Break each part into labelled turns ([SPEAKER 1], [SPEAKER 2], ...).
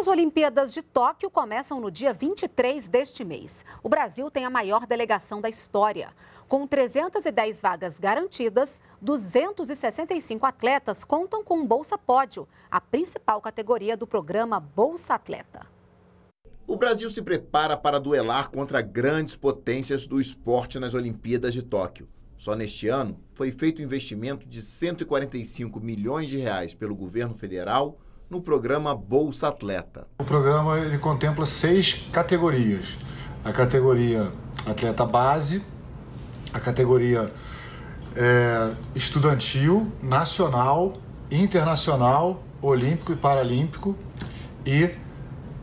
[SPEAKER 1] As Olimpíadas de Tóquio começam no dia 23 deste mês. O Brasil tem a maior delegação da história. Com 310 vagas garantidas, 265 atletas contam com Bolsa Pódio, a principal categoria do programa Bolsa Atleta.
[SPEAKER 2] O Brasil se prepara para duelar contra grandes potências do esporte nas Olimpíadas de Tóquio. Só neste ano foi feito um investimento de 145 milhões de reais pelo governo federal no programa Bolsa Atleta.
[SPEAKER 3] O programa ele contempla seis categorias: a categoria atleta base, a categoria é, estudantil, nacional, internacional, olímpico e paralímpico e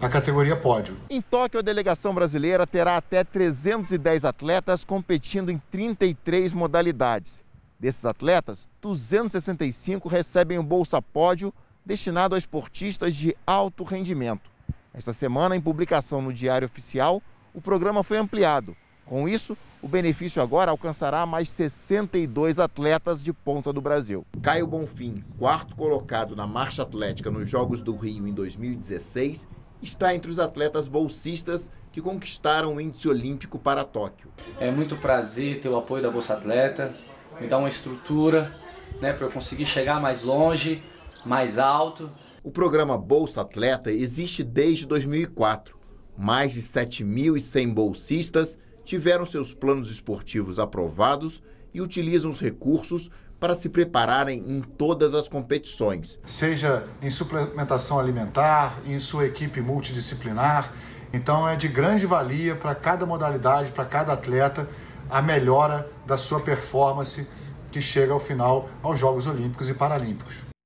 [SPEAKER 3] a categoria pódio.
[SPEAKER 2] Em Tóquio, a delegação brasileira terá até 310 atletas competindo em 33 modalidades. Desses atletas, 265 recebem o Bolsa Pódio destinado a esportistas de alto rendimento. Esta semana, em publicação no Diário Oficial, o programa foi ampliado. Com isso, o benefício agora alcançará mais 62 atletas de ponta do Brasil. Caio Bonfim, quarto colocado na marcha atlética nos Jogos do Rio em 2016, está entre os atletas bolsistas que conquistaram o índice olímpico para Tóquio. É muito prazer ter o apoio da Bolsa Atleta, me dá uma estrutura né, para eu conseguir chegar mais longe mais alto. O programa Bolsa Atleta existe desde 2004. Mais de 7.100 bolsistas tiveram seus planos esportivos aprovados e utilizam os recursos para se prepararem em todas as competições.
[SPEAKER 3] Seja em suplementação alimentar, em sua equipe multidisciplinar. Então é de grande valia para cada modalidade, para cada atleta, a melhora da sua performance que chega ao final aos Jogos Olímpicos e Paralímpicos.